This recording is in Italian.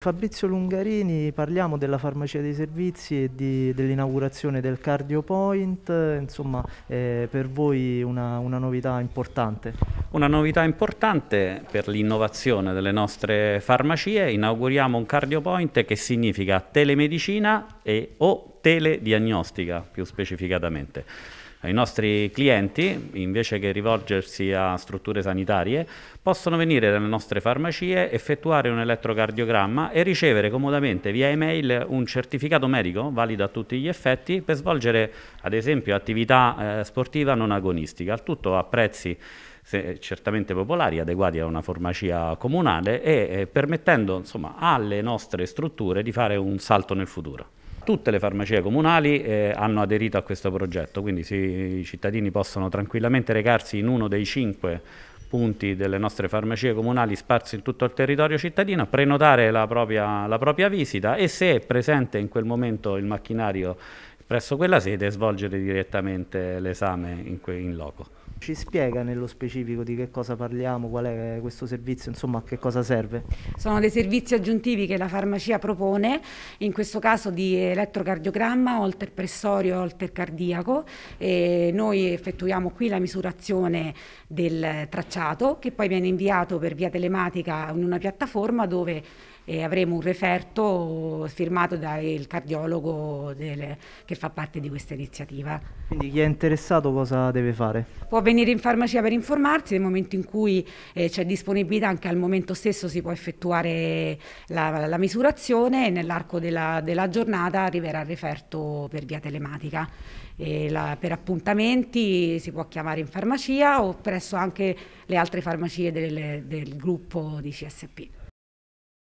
Fabrizio Lungarini, parliamo della farmacia dei servizi e dell'inaugurazione del Cardio Point, insomma eh, per voi una, una, novità importante. Una novità importante per l'innovazione delle nostre farmacie, inauguriamo un Cardio Point che significa telemedicina e o telediagnostica più specificatamente ai nostri clienti, invece che rivolgersi a strutture sanitarie, possono venire dalle nostre farmacie, effettuare un elettrocardiogramma e ricevere comodamente via email un certificato medico valido a tutti gli effetti per svolgere ad esempio attività eh, sportiva non agonistica, il tutto a prezzi se, certamente popolari, adeguati a una farmacia comunale e eh, permettendo insomma, alle nostre strutture di fare un salto nel futuro tutte le farmacie comunali eh, hanno aderito a questo progetto, quindi si, i cittadini possono tranquillamente recarsi in uno dei cinque punti delle nostre farmacie comunali sparsi in tutto il territorio cittadino, prenotare la propria, la propria visita e se è presente in quel momento il macchinario presso quella sede e svolgere direttamente l'esame in, que- in loco. Ci spiega nello specifico di che cosa parliamo, qual è questo servizio, insomma a che cosa serve? Sono dei servizi aggiuntivi che la farmacia propone, in questo caso di elettrocardiogramma, holter pressorio, holter cardiaco. E noi effettuiamo qui la misurazione del tracciato che poi viene inviato per via telematica in una piattaforma dove e avremo un referto firmato dal cardiologo del, che fa parte di questa iniziativa. Quindi chi è interessato cosa deve fare? Può venire in farmacia per informarsi, nel momento in cui eh, c'è disponibilità anche al momento stesso si può effettuare la, la misurazione e nell'arco della, della, giornata arriverà il referto per via telematica. La, per appuntamenti si può chiamare in farmacia o presso anche le altre farmacie del, del gruppo di CSP.